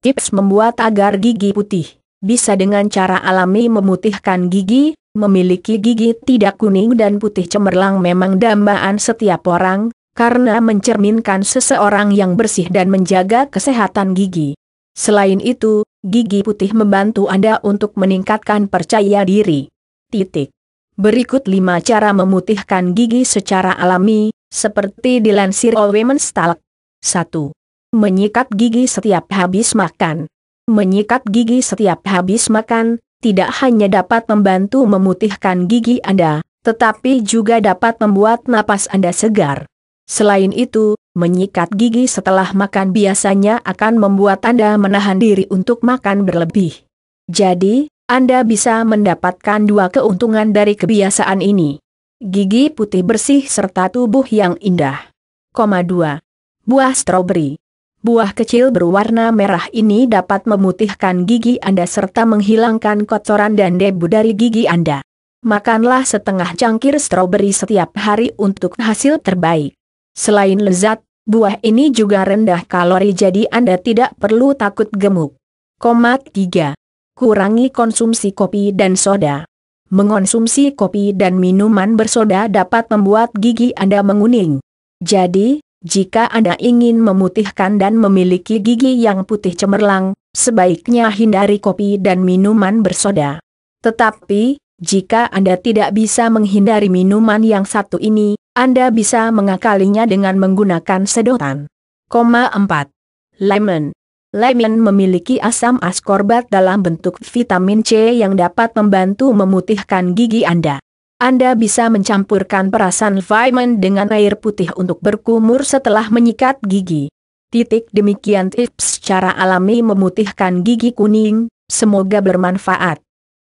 Tips membuat agar gigi putih bisa dengan cara alami memutihkan gigi, memiliki gigi tidak kuning dan putih cemerlang memang dambaan setiap orang, karena mencerminkan seseorang yang bersih dan menjaga kesehatan gigi. Selain itu, gigi putih membantu Anda untuk meningkatkan percaya diri. Titik. Berikut 5 cara memutihkan gigi secara alami, seperti dilansir Women's Talk. 1. Menyikat gigi setiap habis makan. Menyikat gigi setiap habis makan, tidak hanya dapat membantu memutihkan gigi Anda, tetapi juga dapat membuat napas Anda segar. Selain itu, menyikat gigi setelah makan biasanya akan membuat Anda menahan diri untuk makan berlebih. Jadi, Anda bisa mendapatkan dua keuntungan dari kebiasaan ini. Gigi putih bersih serta tubuh yang indah. 2. Buah stroberi. Buah kecil berwarna merah ini dapat memutihkan gigi Anda serta menghilangkan kotoran dan debu dari gigi Anda. Makanlah setengah cangkir stroberi setiap hari untuk hasil terbaik. Selain lezat, buah ini juga rendah kalori jadi Anda tidak perlu takut gemuk. Komat 3. Kurangi konsumsi kopi dan soda. Mengonsumsi kopi dan minuman bersoda dapat membuat gigi Anda menguning. Jadi, jika Anda ingin memutihkan dan memiliki gigi yang putih cemerlang, sebaiknya hindari kopi dan minuman bersoda. Tetapi, jika Anda tidak bisa menghindari minuman yang satu ini, Anda bisa mengakalinya dengan menggunakan sedotan. 4. Lemon Lemon memiliki asam askorbat dalam bentuk vitamin C yang dapat membantu memutihkan gigi Anda. Anda bisa mencampurkan perasan vitamin dengan air putih untuk berkumur setelah menyikat gigi. Titik demikian tips cara alami memutihkan gigi kuning, semoga bermanfaat.